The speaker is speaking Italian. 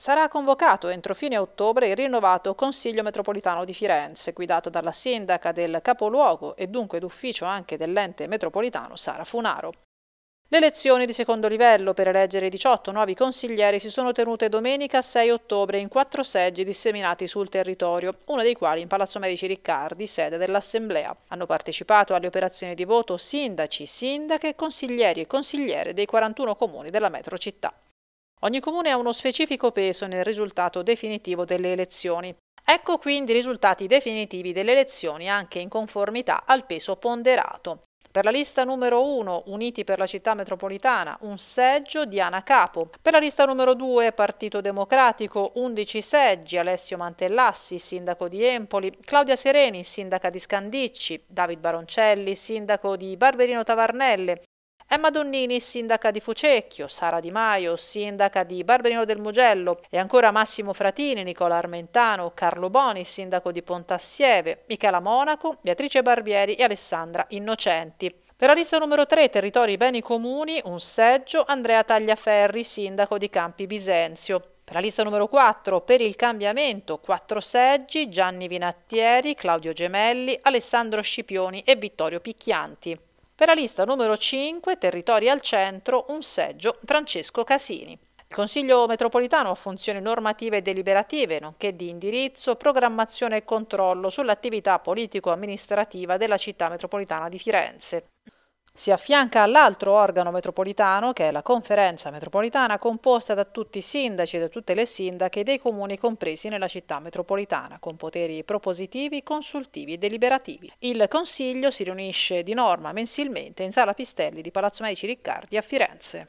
sarà convocato entro fine ottobre il rinnovato Consiglio metropolitano di Firenze, guidato dalla sindaca del capoluogo e dunque d'ufficio anche dell'ente metropolitano Sara Funaro. Le elezioni di secondo livello per eleggere i 18 nuovi consiglieri si sono tenute domenica 6 ottobre in quattro seggi disseminati sul territorio, uno dei quali in Palazzo Medici Riccardi, sede dell'Assemblea. Hanno partecipato alle operazioni di voto sindaci, sindache, consiglieri e consigliere dei 41 comuni della metrocittà. Ogni comune ha uno specifico peso nel risultato definitivo delle elezioni. Ecco quindi i risultati definitivi delle elezioni anche in conformità al peso ponderato. Per la lista numero 1, Uniti per la città metropolitana, un seggio Diana Capo. Per la lista numero 2, Partito Democratico, 11 seggi Alessio Mantellassi, sindaco di Empoli, Claudia Sereni, sindaca di Scandicci, David Baroncelli, sindaco di Barberino Tavarnelle, Emma Donnini, sindaca di Fucecchio, Sara Di Maio, sindaca di Barberino del Mugello e ancora Massimo Fratini, Nicola Armentano, Carlo Boni, sindaco di Pontassieve, Michela Monaco, Beatrice Barbieri e Alessandra Innocenti. Per la lista numero 3, territori beni comuni, un seggio, Andrea Tagliaferri, sindaco di Campi Bisenzio. Per la lista numero 4, per il cambiamento, quattro seggi, Gianni Vinattieri, Claudio Gemelli, Alessandro Scipioni e Vittorio Picchianti. Per la lista numero 5, Territori al centro, un seggio Francesco Casini. Il Consiglio metropolitano ha funzioni normative e deliberative, nonché di indirizzo, programmazione e controllo sull'attività politico-amministrativa della città metropolitana di Firenze. Si affianca all'altro organo metropolitano, che è la conferenza metropolitana, composta da tutti i sindaci e da tutte le sindache dei comuni compresi nella città metropolitana, con poteri propositivi, consultivi e deliberativi. Il Consiglio si riunisce di norma mensilmente in Sala Pistelli di Palazzo Medici Riccardi a Firenze.